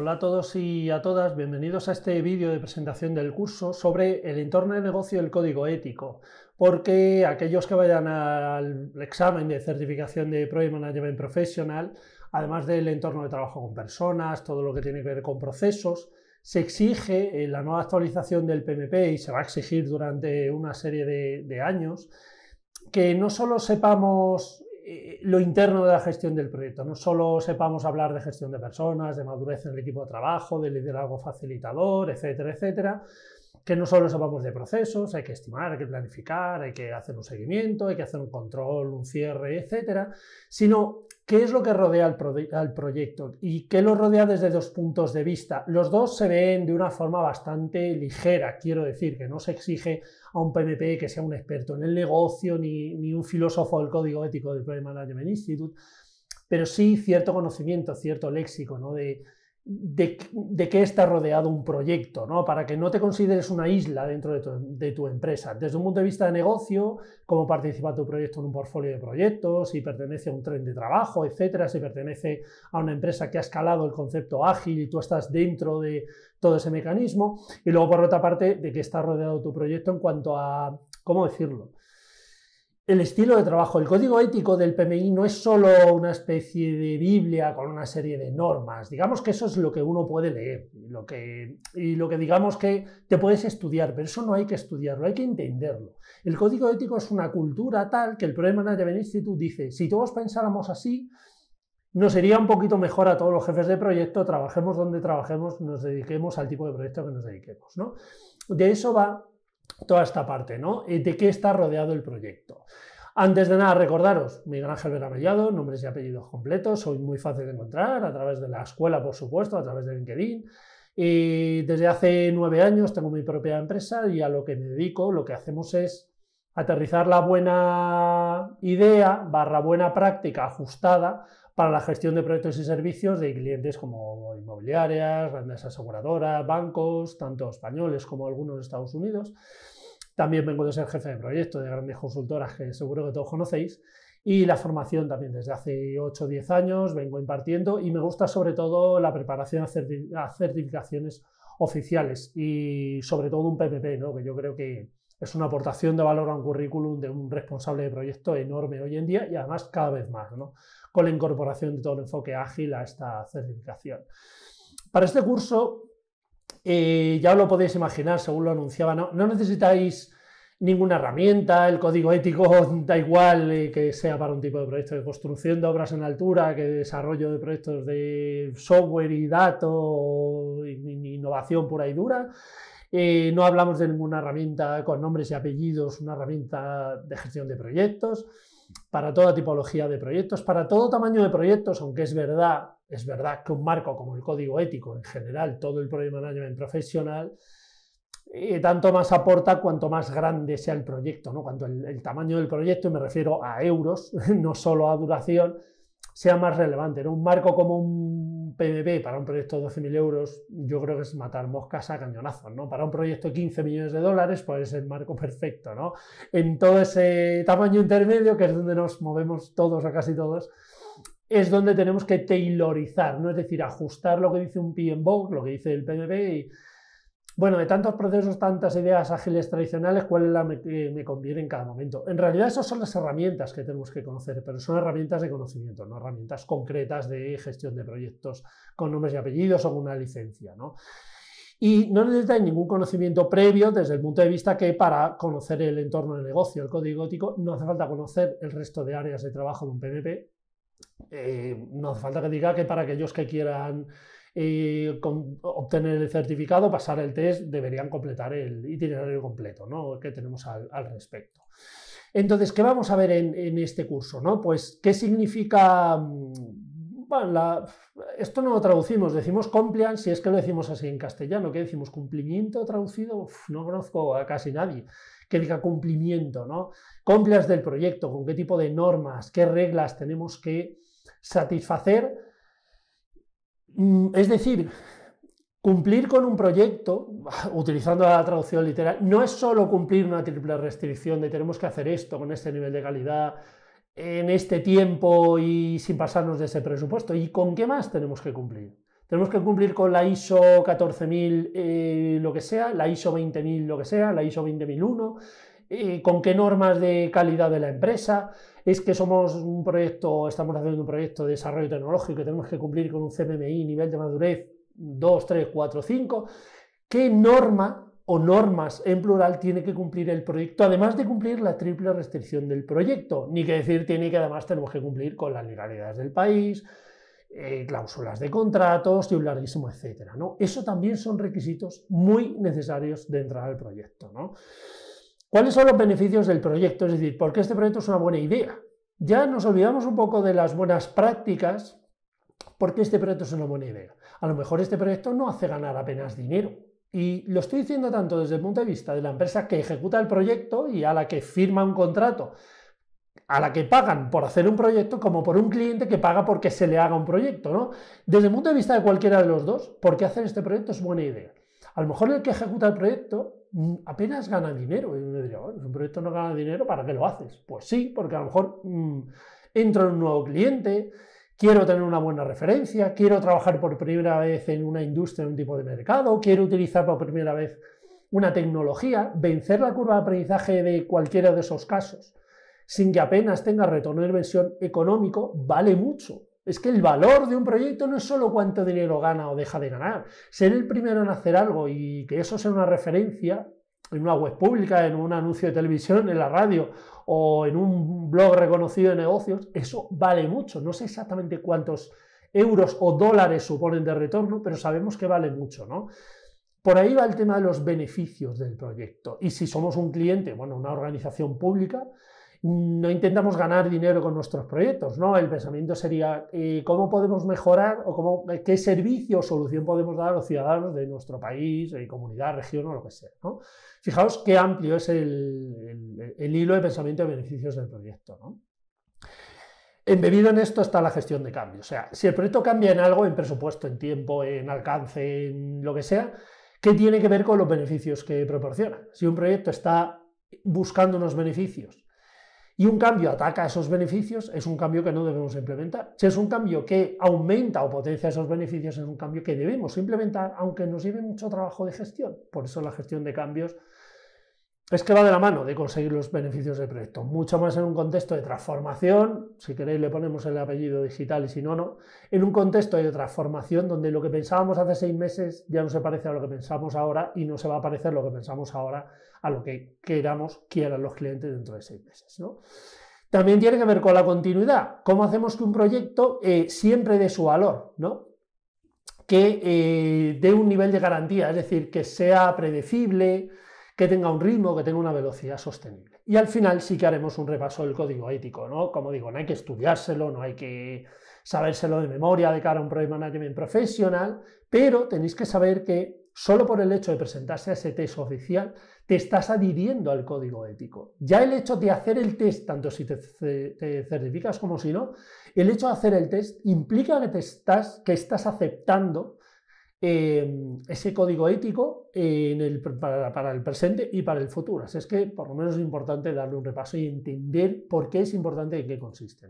Hola a todos y a todas, bienvenidos a este vídeo de presentación del curso sobre el entorno de negocio y el código ético, porque aquellos que vayan al examen de certificación de Project Management Professional, además del entorno de trabajo con personas, todo lo que tiene que ver con procesos, se exige en eh, la nueva actualización del PMP y se va a exigir durante una serie de, de años que no solo sepamos eh, lo interno de la gestión del proyecto. No solo sepamos hablar de gestión de personas, de madurez en el equipo de trabajo, de liderazgo facilitador, etcétera, etcétera. Que no solo sepamos de procesos, hay que estimar, hay que planificar, hay que hacer un seguimiento, hay que hacer un control, un cierre, etcétera, sino ¿Qué es lo que rodea al, proyecto y qué lo rodea desde dos puntos de vista? Los dos se ven de una forma bastante ligera, quiero decir, que no se exige a un PMP que sea un experto en el negocio ni, un filósofo del código ético del Project Management Institute, pero sí cierto conocimiento, cierto léxico, ¿no? De, de, qué está rodeado un proyecto, ¿no? para que no te consideres una isla dentro de tu, de tu, empresa. Desde un punto de vista de negocio, cómo participa tu proyecto en un portfolio de proyectos, si pertenece a un tren de trabajo, etcétera, si pertenece a una empresa que ha escalado el concepto ágil y tú estás dentro de todo ese mecanismo. Y luego, por otra parte, de qué está rodeado tu proyecto en cuanto a, ¿cómo decirlo? el estilo de trabajo. El código ético del PMI no es solo una especie de Biblia con una serie de normas. Digamos que eso es lo que uno puede leer lo que, y lo que digamos que te puedes estudiar, pero eso no hay que estudiarlo, hay que entenderlo. El código ético es una cultura tal que el problema Management Institute dice, si todos pensáramos así, nos sería un poquito mejor a todos los jefes de proyecto, trabajemos donde trabajemos, nos dediquemos al tipo de proyecto que nos dediquemos. ¿no? De eso va toda esta parte, ¿no? Eh, ¿De qué está rodeado el proyecto? Antes de nada, recordaros, Miguel Ángel Mellado, nombres y apellidos completos, soy muy fácil de encontrar, a través de la escuela, por supuesto, a través de LinkedIn. Y eh, desde hace nueve años tengo mi propia empresa y a lo que me dedico, lo que hacemos es Aterrizar la buena idea barra buena práctica ajustada para la gestión de proyectos y servicios de clientes como inmobiliarias, grandes aseguradoras, bancos, tanto españoles como algunos de Estados Unidos. También vengo de ser jefe de proyecto de grandes consultoras que seguro que todos conocéis. Y la formación también desde hace 8 o 10 años vengo impartiendo y me gusta sobre todo la preparación a certificaciones oficiales y sobre todo un PPP, ¿no? que yo creo que, es una aportación de valor a un currículum de un responsable de proyecto enorme hoy en día y además cada vez más, con la incorporación de todo el enfoque ágil a esta certificación. Para este curso, eh, ya lo podéis imaginar, según lo anunciaba, no, necesitáis ninguna herramienta, el código ético da igual eh, que sea para un tipo de proyecto de construcción de obras en altura, que desarrollo de proyectos de software y datos, innovación pura y dura. Eh, no hablamos de ninguna herramienta con nombres y apellidos, una herramienta de gestión de proyectos, para toda tipología de proyectos, para todo tamaño de proyectos, aunque es verdad, es verdad que un marco como el código ético, en general, todo el Project Management profesional, eh, tanto más aporta cuanto más grande sea el proyecto, ¿no? cuanto el, tamaño del proyecto, y me refiero a euros, no solo a duración, sea más relevante. Un marco como un PMP para un proyecto de 12.000 euros, yo creo que es matar moscas a cañonazos, ¿no? Para un proyecto de 15 millones de dólares, pues es el marco perfecto, ¿no? En todo ese tamaño intermedio, que es donde nos movemos todos o casi todos, es donde tenemos que tailorizar, ¿no? Es decir, ajustar lo que dice un PMBOK, lo que dice el PMP y bueno, de tantos procesos, tantas ideas ágiles tradicionales, cuál es la que me conviene en cada momento. En realidad esas son las herramientas que tenemos que conocer, pero son herramientas de conocimiento, no herramientas concretas de gestión de proyectos con nombres y apellidos o con una licencia, ¿no? Y no necesita ningún conocimiento previo desde el punto de vista que para conocer el entorno de negocio, el código gótico, no hace falta conocer el resto de áreas de trabajo de un PMP. Eh, no hace falta que diga que para aquellos que quieran eh, con, obtener el certificado, pasar el test, deberían completar el itinerario completo ¿no? que tenemos al, respecto. Entonces, ¿qué vamos a ver en, este curso? ¿no? Pues, ¿qué significa mm, esto no lo traducimos, decimos compliance, si es que lo decimos así en castellano, ¿qué decimos? ¿Cumplimiento traducido? no conozco a casi nadie que diga cumplimiento, ¿no? Compliance del proyecto, con qué tipo de normas, qué reglas tenemos que satisfacer Mm, es decir, cumplir con un proyecto, utilizando la traducción literal, no es solo cumplir una triple restricción de tenemos que hacer esto con este nivel de calidad, en este tiempo y sin pasarnos de ese presupuesto. ¿Y con qué más tenemos que cumplir? Tenemos que cumplir con la ISO 14000 eh, lo que sea, la ISO 20000 lo que sea, la ISO 20001, eh, con qué normas de calidad de la empresa, es que somos un proyecto, estamos haciendo un proyecto de desarrollo tecnológico que tenemos que cumplir con un CMMI, nivel de madurez 2, 3, 4, 5, qué norma o normas en plural tiene que cumplir el proyecto, además de cumplir la triple restricción del proyecto, ni que decir tiene que además tenemos que cumplir con las legalidades del país, eh, cláusulas de contratos y un etcétera. ¿no? Eso también son requisitos muy necesarios de entrar al proyecto. ¿no? ¿Cuáles son los beneficios del proyecto? Es decir, ¿por qué este proyecto es una buena idea? Ya nos olvidamos un poco de las buenas prácticas, porque este proyecto es una buena idea. A lo mejor este proyecto no hace ganar apenas dinero. Y lo estoy diciendo tanto desde el punto de vista de la empresa que ejecuta el proyecto y a la que firma un contrato, a la que pagan por hacer un proyecto, como por un cliente que paga porque se le haga un proyecto, ¿no? Desde el punto de vista de cualquiera de los dos, ¿por qué hacer este proyecto es buena idea? A lo mejor el que ejecuta el proyecto mm, apenas gana dinero. Y uno diría, un proyecto no gana dinero, ¿para qué lo haces? Pues sí, porque a lo mejor mm, entro en un nuevo cliente, quiero tener una buena referencia, quiero trabajar por primera vez en una industria, en un tipo de mercado, quiero utilizar por primera vez una tecnología, vencer la curva de aprendizaje de cualquiera de esos casos, sin que apenas tenga retorno de inversión económico, vale mucho. Es que el valor de un proyecto no es solo cuánto dinero gana o deja de ganar. Ser el primero en hacer algo y que eso sea una referencia en una web pública, en un anuncio de televisión, en la radio o en un blog reconocido de negocios, eso vale mucho. No sé exactamente cuántos euros o dólares suponen de retorno, pero sabemos que vale mucho, ¿no? Por ahí va el tema de los beneficios del proyecto. Y si somos un cliente, bueno, una organización pública, no intentamos ganar dinero con nuestros proyectos, ¿no? El pensamiento sería eh, cómo podemos mejorar o cómo, qué servicio o solución podemos dar a los ciudadanos de nuestro país, comunidad, región o lo que sea, Fijaos qué amplio es el, hilo de pensamiento de beneficios del proyecto, Embebido en esto está la gestión de cambios. O sea, si el proyecto cambia en algo, en presupuesto, en tiempo, en alcance, en lo que sea, ¿qué tiene que ver con los beneficios que proporciona? Si un proyecto está buscando unos beneficios y un cambio ataca esos beneficios, es un cambio que no debemos implementar. Si es un cambio que aumenta o potencia esos beneficios, es un cambio que debemos implementar, aunque nos lleve mucho trabajo de gestión. Por eso la gestión de cambios es que va de la mano de conseguir los beneficios del proyecto, mucho más en un contexto de transformación, si queréis le ponemos el apellido digital y si no, no, en un contexto de transformación donde lo que pensábamos hace seis meses ya no se parece a lo que pensamos ahora y no se va a parecer lo que pensamos ahora a lo que queramos, quieran los clientes dentro de seis meses. También tiene que ver con la continuidad. ¿Cómo hacemos que un proyecto eh, siempre dé su valor? ¿no? Que eh, dé un nivel de garantía, es decir, que sea predecible, que tenga un ritmo, que tenga una velocidad sostenible. Y al final sí que haremos un repaso del código ético, ¿no? Como digo, no hay que estudiárselo, no hay que sabérselo de memoria de cara a un de Management profesional, pero tenéis que saber que Solo por el hecho de presentarse a ese test oficial, te estás adhiriendo al código ético. Ya el hecho de hacer el test, tanto si te, certificas como si no, el hecho de hacer el test implica que, te estás, que estás aceptando eh, ese código ético para, el presente y para el futuro. Así es que por lo menos es importante darle un repaso y entender por qué es importante y en qué consiste.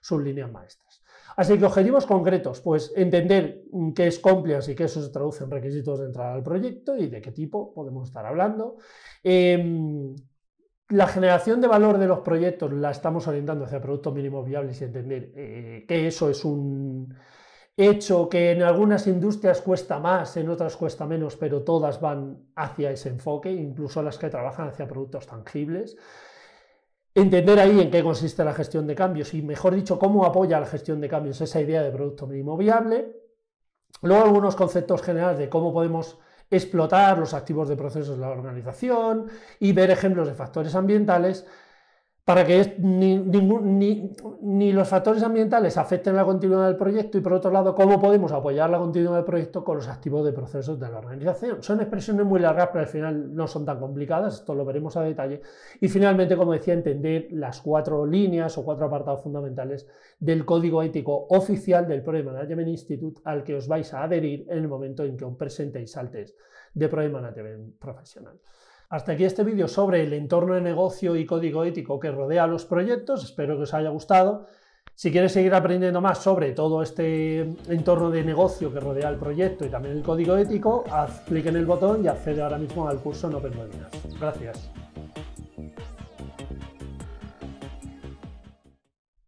Sus líneas maestras. Así que objetivos concretos, pues entender qué es compliance y qué eso se traduce en requisitos de entrada al proyecto y de qué tipo podemos estar hablando. Em, la generación de valor de los proyectos la estamos orientando hacia productos mínimos viables y entender eh, que eso es un hecho que en algunas industrias cuesta más, en otras cuesta menos, pero todas van hacia ese enfoque, incluso las que trabajan hacia productos tangibles entender ahí en qué consiste la gestión de cambios y, mejor dicho, cómo apoya la gestión de cambios esa idea de producto mínimo viable. Luego algunos conceptos generales de cómo podemos explotar los activos de procesos de la organización y ver ejemplos de factores ambientales para que ni, los factores ambientales afecten la continuidad del proyecto y por otro lado, cómo podemos apoyar la continuidad del proyecto con los activos de procesos de la organización. Son expresiones muy largas, pero al final no son tan complicadas, esto lo veremos a detalle. Y finalmente, como decía, entender las cuatro líneas o cuatro apartados fundamentales del código ético oficial del Project Management Institute al que os vais a adherir en el momento en que os presentéis al test de Project Management Profesional. Hasta aquí este vídeo sobre el entorno de negocio y código ético que rodea los proyectos. Espero que os haya gustado. Si quieres seguir aprendiendo más sobre todo este entorno de negocio que rodea el proyecto y también el código ético, haz clic en el botón y accede ahora mismo al curso en Open Gracias.